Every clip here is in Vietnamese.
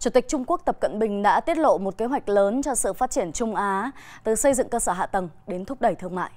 Chủ tịch Trung Quốc Tập Cận Bình đã tiết lộ một kế hoạch lớn cho sự phát triển Trung Á, từ xây dựng cơ sở hạ tầng đến thúc đẩy thương mại.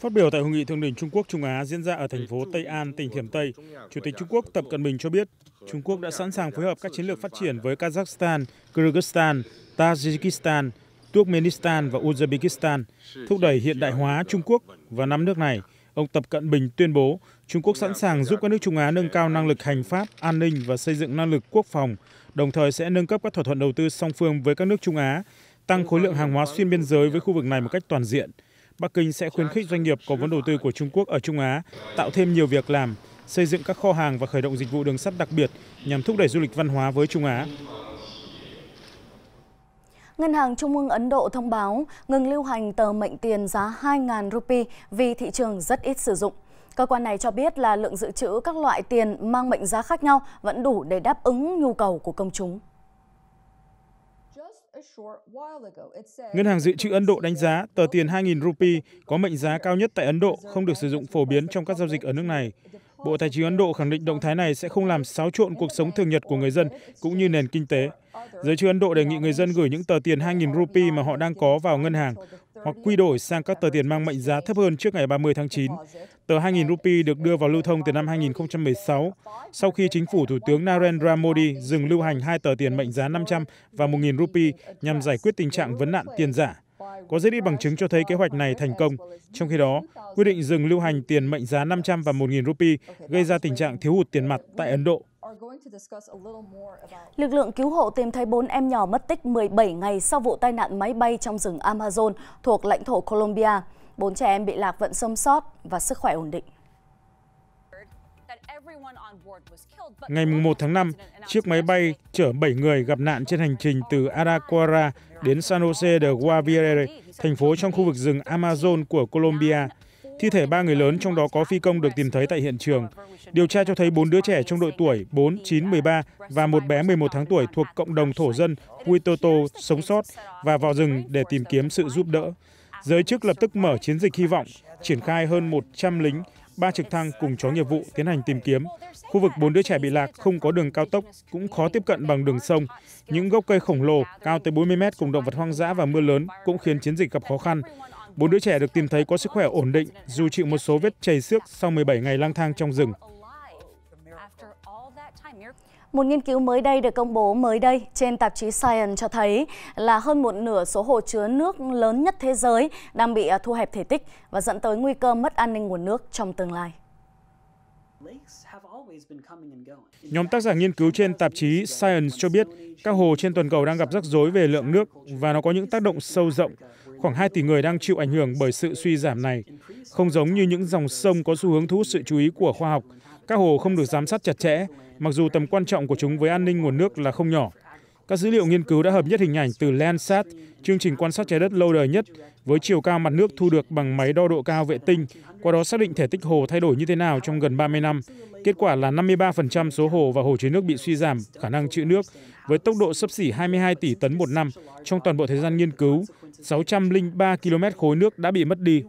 Phát biểu tại hội nghị thượng đỉnh Trung Quốc Trung Á diễn ra ở thành phố Tây An, tỉnh Thiểm Tây, Chủ tịch Trung Quốc Tập Cận Bình cho biết Trung Quốc đã sẵn sàng phối hợp các chiến lược phát triển với Kazakhstan, Kyrgyzstan, Tajikistan, Turkmenistan và Uzbekistan, thúc đẩy hiện đại hóa Trung Quốc và năm nước này – ông tập cận bình tuyên bố trung quốc sẵn sàng giúp các nước trung á nâng cao năng lực hành pháp an ninh và xây dựng năng lực quốc phòng đồng thời sẽ nâng cấp các thỏa thuận đầu tư song phương với các nước trung á tăng khối lượng hàng hóa xuyên biên giới với khu vực này một cách toàn diện bắc kinh sẽ khuyến khích doanh nghiệp có vốn đầu tư của trung quốc ở trung á tạo thêm nhiều việc làm xây dựng các kho hàng và khởi động dịch vụ đường sắt đặc biệt nhằm thúc đẩy du lịch văn hóa với trung á Ngân hàng Trung ương Ấn Độ thông báo ngừng lưu hành tờ mệnh tiền giá 2.000 rupee vì thị trường rất ít sử dụng. Cơ quan này cho biết là lượng dự trữ các loại tiền mang mệnh giá khác nhau vẫn đủ để đáp ứng nhu cầu của công chúng. Ngân hàng dự trữ Ấn Độ đánh giá tờ tiền 2.000 rupee có mệnh giá cao nhất tại Ấn Độ không được sử dụng phổ biến trong các giao dịch ở nước này bộ tài chính ấn độ khẳng định động thái này sẽ không làm xáo trộn cuộc sống thường nhật của người dân cũng như nền kinh tế giới chức ấn độ đề nghị người dân gửi những tờ tiền 2.000 rupee mà họ đang có vào ngân hàng hoặc quy đổi sang các tờ tiền mang mệnh giá thấp hơn trước ngày 30 tháng 9. Tờ 2.000 rupee được đưa vào lưu thông từ năm 2016, sau khi chính phủ Thủ tướng Narendra Modi dừng lưu hành hai tờ tiền mệnh giá 500 và 1.000 rupee nhằm giải quyết tình trạng vấn nạn tiền giả. Có rất ít bằng chứng cho thấy kế hoạch này thành công. Trong khi đó, quyết định dừng lưu hành tiền mệnh giá 500 và 1.000 rupee gây ra tình trạng thiếu hụt tiền mặt tại Ấn Độ. Lực lượng cứu hộ tìm thấy 4 em nhỏ mất tích 17 ngày sau vụ tai nạn máy bay trong rừng Amazon thuộc lãnh thổ Colombia. 4 trẻ em bị lạc vận sông sót và sức khỏe ổn định. Ngày 1 tháng 5, chiếc máy bay chở 7 người gặp nạn trên hành trình từ Araquara đến San Jose de Guaviare, thành phố trong khu vực rừng Amazon của Colombia. Thi thể ba người lớn trong đó có phi công được tìm thấy tại hiện trường. Điều tra cho thấy bốn đứa trẻ trong độ tuổi 4, 9, 13 và một bé 11 tháng tuổi thuộc cộng đồng thổ dân Huitoto sống sót và vào rừng để tìm kiếm sự giúp đỡ. Giới chức lập tức mở chiến dịch hy vọng, triển khai hơn 100 lính ba trực thăng cùng chó nghiệp vụ tiến hành tìm kiếm. Khu vực bốn đứa trẻ bị lạc không có đường cao tốc, cũng khó tiếp cận bằng đường sông. Những gốc cây khổng lồ cao tới 40 mét cùng động vật hoang dã và mưa lớn cũng khiến chiến dịch gặp khó khăn. Bốn đứa trẻ được tìm thấy có sức khỏe ổn định dù chịu một số vết chảy xước sau 17 ngày lang thang trong rừng. Một nghiên cứu mới đây được công bố mới đây trên tạp chí Science cho thấy là hơn một nửa số hồ chứa nước lớn nhất thế giới đang bị à, thu hẹp thể tích và dẫn tới nguy cơ mất an ninh nguồn nước trong tương lai. Nhóm tác giả nghiên cứu trên tạp chí Science cho biết các hồ trên toàn cầu đang gặp rắc rối về lượng nước và nó có những tác động sâu rộng. Khoảng 2 tỷ người đang chịu ảnh hưởng bởi sự suy giảm này. Không giống như những dòng sông có xu hướng thu hút sự chú ý của khoa học, các hồ không được giám sát chặt chẽ mặc dù tầm quan trọng của chúng với an ninh nguồn nước là không nhỏ. Các dữ liệu nghiên cứu đã hợp nhất hình ảnh từ Landsat, chương trình quan sát trái đất lâu đời nhất, với chiều cao mặt nước thu được bằng máy đo độ cao vệ tinh, qua đó xác định thể tích hồ thay đổi như thế nào trong gần 30 năm. Kết quả là 53% số hồ và hồ chứa nước bị suy giảm khả năng trữ nước, với tốc độ sấp xỉ 22 tỷ tấn một năm trong toàn bộ thời gian nghiên cứu, 603 km khối nước đã bị mất đi.